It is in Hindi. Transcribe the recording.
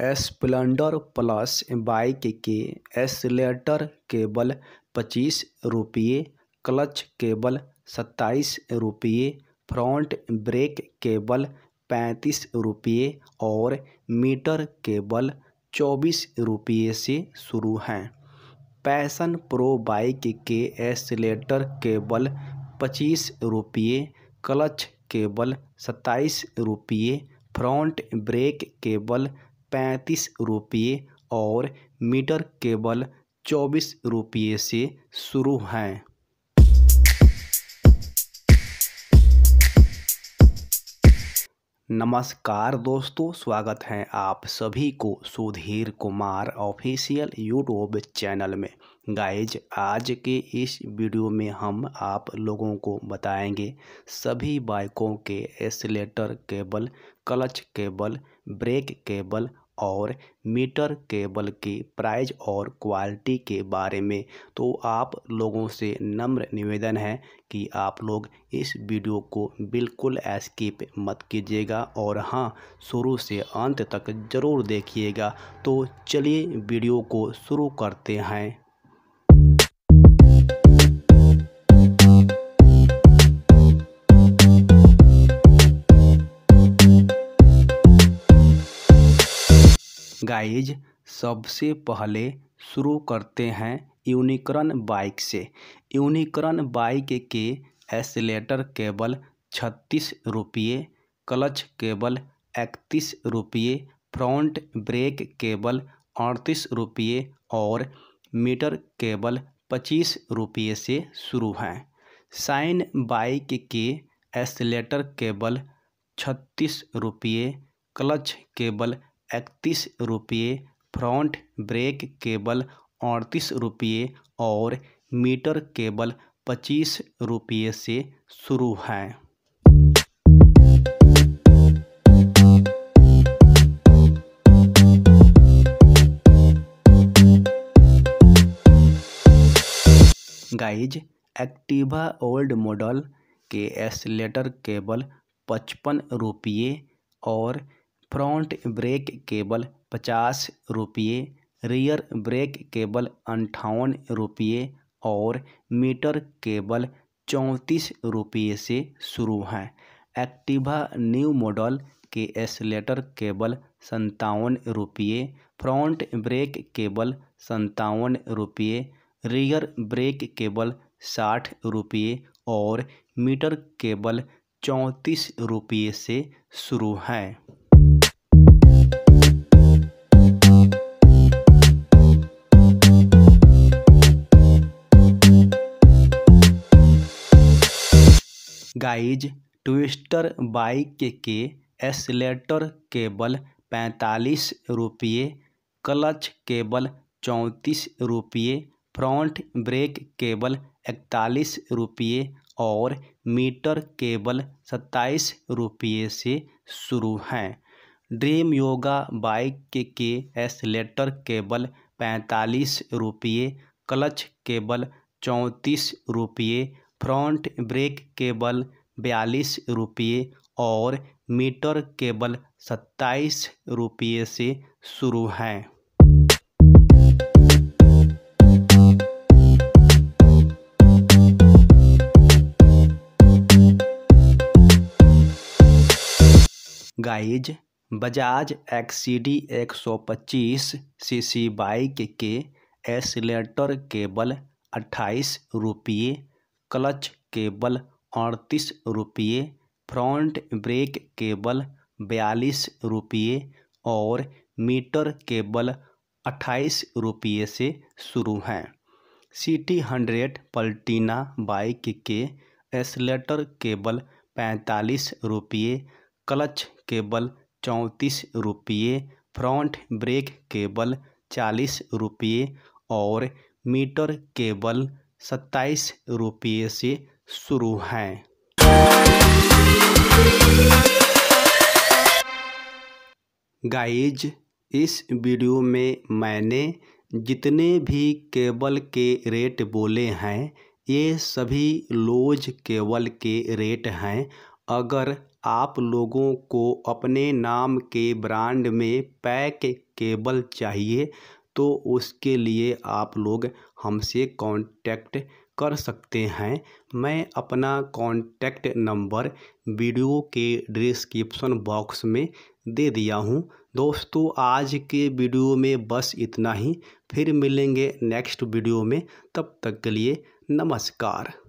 स्प्लेंडर प्लस बाइक के एसलेटर केबल पच्चीस रुपये क्लच केबल सत्ताईस रुपये फ्रंट ब्रेक केबल पैंतीस रुपये और मीटर केबल चौबीस रुपये से शुरू हैं पैसन प्रो बाइक के एसलेटर केबल पच्चीस रुपये क्लच केबल सत्ताईस रुपये फ्रंट ब्रेक केबल पैंतीस रुपये और मीटर केबल चौबीस रुपये से शुरू हैं नमस्कार दोस्तों स्वागत है आप सभी को Sudhir Kumar official YouTube channel में गाइज आज के इस वीडियो में हम आप लोगों को बताएंगे सभी बाइकों के accelerator cable clutch cable brake cable और मीटर केबल की प्राइस और क्वालिटी के बारे में तो आप लोगों से नम्र निवेदन है कि आप लोग इस वीडियो को बिल्कुल स्किप मत कीजिएगा और हाँ शुरू से अंत तक ज़रूर देखिएगा तो चलिए वीडियो को शुरू करते हैं गाइज सबसे पहले शुरू करते हैं यूनिक्रन बाइक से यूनिक्रन बाइक के एसलेटर केबल छत्तीस रुपये क्लच केबल इकतीस रुपये फ्रंट ब्रेक केबल अड़तीस रुपये और मीटर केबल पच्चीस रुपये से शुरू हैं साइन बाइक के एसलेटर केबल छत्तीस रुपये क्लच केबल इकतीस रुपये फ्रंट ब्रेक केबल अड़तीस रुपये और मीटर केबल पच्चीस रुपये से शुरू हैं गाइज एक्टिवा ओल्ड मॉडल के एसलेटर केबल पचपन रुपये और फ्रंट ब्रेक केबल पचास रुपये रियर ब्रेक केबल अंठावन रुपये और मीटर केबल चौंतीस रुपये से शुरू हैं एक्टिवा न्यू मॉडल के एसलेटर केबल संतावन रुपये फ्रंट ब्रेक केबल संतावन रुपये रियर ब्रेक केबल साठ रुपये और मीटर केबल चौंतीस रुपये से शुरू हैं गाइज ट्विस्टर बाइक के एसलेटर केबल पैंतालीस रुपये क्लच केबल चौंतीस रुपये फ्रंट ब्रेक केबल इकतालीस रुपये और मीटर केबल सत्ताईस रुपये से शुरू हैं ड्रीम योगा बाइक के एसलेटर केबल पैंतालीस रुपये क्लच केबल चौंतीस रुपये फ्रंट ब्रेक केबल बयालीस रुपये और मीटर केबल सत्ताईस रुपये से शुरू हैं guys Bajaj XCD 125 CC bike के एसलेटर केबल अट्ठाईस रुपये क्लच केबल अड़तीस रुपये फ्रंट ब्रेक केबल बयालीस रुपये और मीटर केबल अट्ठाईस रुपये से शुरू हैं सिटी हंड्रेड पल्टीना बाइक के एसलेटर केबल पैंतालीस रुपये क्लच केबल चौंतीस रुपये फ्रंट ब्रेक केबल चालीस रुपये और मीटर केबल सत्ताईस रुपये से शुरू हैं गाइज इस वीडियो में मैंने जितने भी केबल के रेट बोले हैं ये सभी लोज केबल के रेट हैं अगर आप लोगों को अपने नाम के ब्रांड में पैक केबल चाहिए तो उसके लिए आप लोग हमसे कांटेक्ट कर सकते हैं मैं अपना कांटेक्ट नंबर वीडियो के डिस्क्रिप्शन बॉक्स में दे दिया हूं दोस्तों आज के वीडियो में बस इतना ही फिर मिलेंगे नेक्स्ट वीडियो में तब तक के लिए नमस्कार